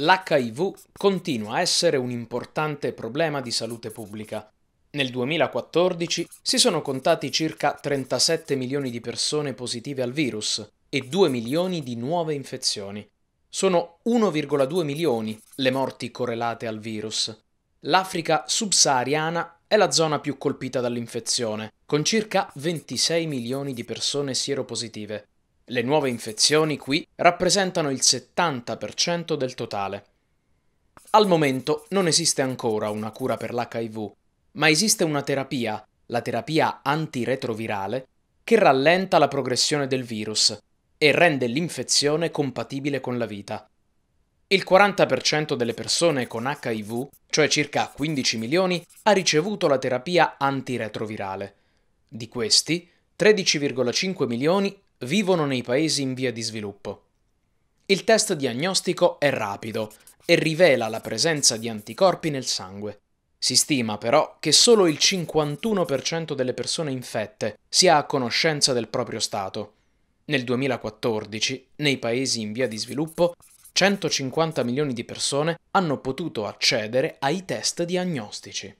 L'HIV continua a essere un importante problema di salute pubblica. Nel 2014 si sono contati circa 37 milioni di persone positive al virus e 2 milioni di nuove infezioni. Sono 1,2 milioni le morti correlate al virus. L'Africa subsahariana è la zona più colpita dall'infezione, con circa 26 milioni di persone sieropositive, le nuove infezioni qui rappresentano il 70% del totale. Al momento non esiste ancora una cura per l'HIV, ma esiste una terapia, la terapia antiretrovirale, che rallenta la progressione del virus e rende l'infezione compatibile con la vita. Il 40% delle persone con HIV, cioè circa 15 milioni, ha ricevuto la terapia antiretrovirale. Di questi, 13,5 milioni vivono nei paesi in via di sviluppo. Il test diagnostico è rapido e rivela la presenza di anticorpi nel sangue. Si stima però che solo il 51% delle persone infette sia a conoscenza del proprio stato. Nel 2014, nei paesi in via di sviluppo, 150 milioni di persone hanno potuto accedere ai test diagnostici.